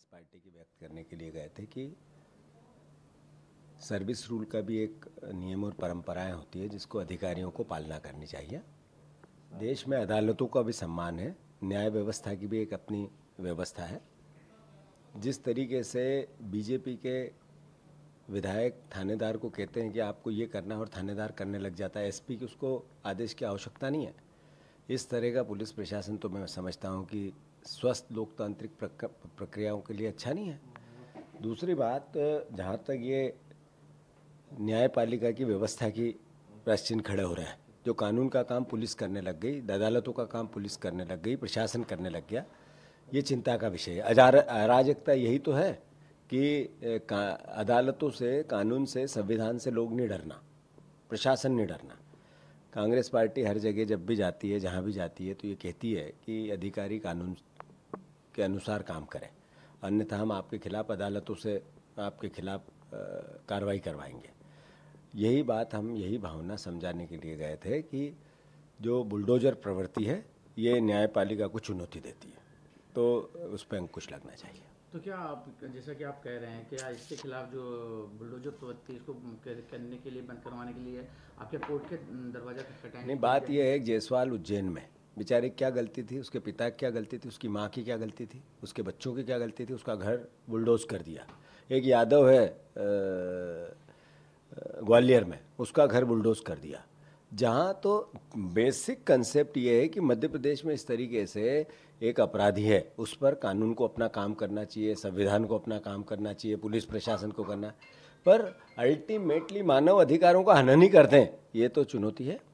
Congress party की व्यक्त करने के लिए गए थे कि सर्विस रूल का भी एक नियम और परंपराएं होती है जिसको अधिकारियों को पालना करनी चाहिए देश में अदालतों का भी सम्मान है न्याय व्यवस्था की भी एक अपनी व्यवस्था है जिस तरीके से बीजेपी के विधायक थानेदार को कहते हैं कि आपको ये करना है और थानेदार करने लग जाता है एसपी की उसको आदेश की आवश्यकता नहीं है इस तरह का पुलिस प्रशासन तो मैं समझता हूँ कि स्वस्थ लोकतांत्रिक प्रक्रियाओं के लिए अच्छा नहीं है दूसरी बात जहाँ तक ये न्यायपालिका की व्यवस्था की प्रश्न खड़े हो रहे हैं जो कानून का काम पुलिस करने लग गई अदालतों का काम पुलिस करने लग गई प्रशासन करने लग गया ये चिंता का विषय है अराजकता यही तो है कि अदालतों से कानून से संविधान से लोग नहीं डरना प्रशासन नहीं डरना कांग्रेस पार्टी हर जगह जब भी जाती है जहाँ भी जाती है तो ये कहती है कि अधिकारी कानून के अनुसार काम करें अन्यथा हम आपके खिलाफ अदालतों से आपके खिलाफ कार्रवाई करवाएंगे यही बात हम यही भावना समझाने के लिए गए थे कि जो बुलडोजर प्रवृत्ति है ये न्यायपालिका को चुनौती देती है तो उस पर अंकुश लगना चाहिए तो क्या आप जैसा कि आप कह रहे हैं क्या इसके खिलाफ जो बुलडोजर प्रवृत्ति इसको करने के लिए बंद करवाने के लिए आपके कोर्ट के दरवाजा खटखटाएं नहीं बात यह है जयसवाल उज्जैन में बेचारे क्या गलती थी उसके पिता की क्या गलती थी उसकी माँ की क्या गलती थी उसके बच्चों की क्या गलती थी उसका घर बुलडोज कर दिया एक यादव है ग्वालियर में उसका घर बुलडोज कर दिया जहाँ तो बेसिक कंसेप्ट ये है कि मध्य प्रदेश में इस तरीके से एक अपराधी है उस पर कानून को अपना काम करना चाहिए संविधान को अपना काम करना चाहिए पुलिस प्रशासन को करना पर अल्टीमेटली मानव अधिकारों का हनन ही करते हैं ये तो चुनौती है